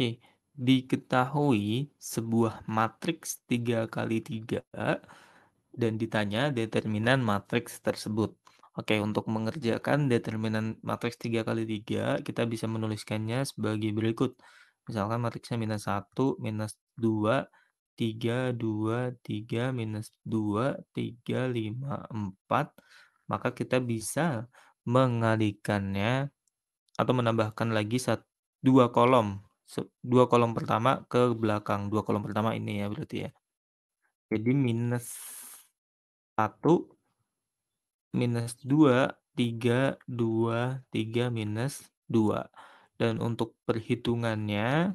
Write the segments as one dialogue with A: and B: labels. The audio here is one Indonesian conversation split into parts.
A: Oke, diketahui sebuah matriks 3 kali 3 dan ditanya determinan matriks tersebut. Oke, untuk mengerjakan determinan matriks 3 kali 3, kita bisa menuliskannya sebagai berikut. Misalkan matriksnya minus 1, minus 2, 3, 2, 3, minus 2, 3, 5, 4. Maka kita bisa mengalikannya atau menambahkan lagi satu dua kolom dua kolom pertama ke belakang. Dua kolom pertama ini ya berarti ya. Jadi minus satu minus dua tiga dua tiga minus dua Dan untuk perhitungannya,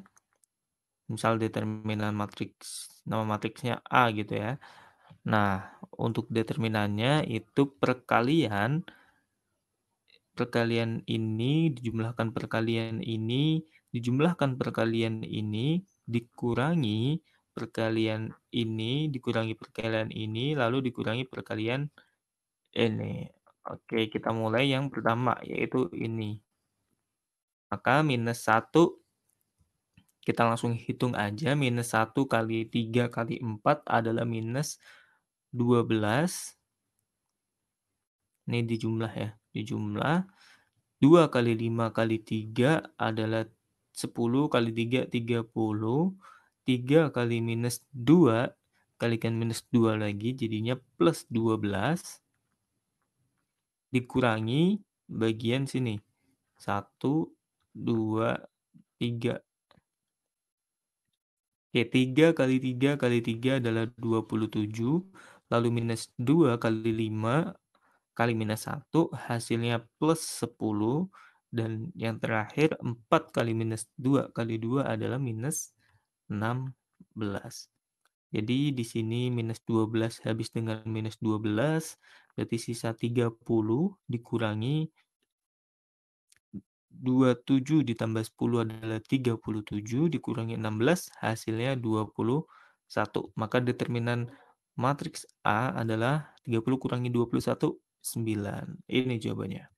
A: misal determinan matriks, nama matriksnya A gitu ya. Nah, untuk determinannya itu perkalian perkalian ini dijumlahkan perkalian ini dijumlahkan perkalian ini dikurangi perkalian ini dikurangi perkalian ini lalu dikurangi perkalian ini. Oke, kita mulai yang pertama yaitu ini. Maka minus 1 kita langsung hitung aja minus 1 kali 3 kali 4 adalah minus 12. Ini dijumlah ya di jumlah 2 kali 5 kali 3 adalah 10 kali 3 30 3 kali minus 2 kalikan minus 2 lagi jadinya plus 12 dikurangi bagian sini 1 2 3 Oke, 3 kali 3 kali 3 adalah 27, lalu minus 2 kali 5 kali minus 1 hasilnya plus 10 dan yang terakhir 4 kali minus 2 kali 2 adalah minus 16. Jadi di sini minus 12 habis dengan minus 12 berarti sisa 30 dikurangi 27 ditambah 10 adalah 37 dikurangi 16 hasilnya 21. Maka determinan matriks A adalah 30 kurangi 21 9. Ini jawabannya.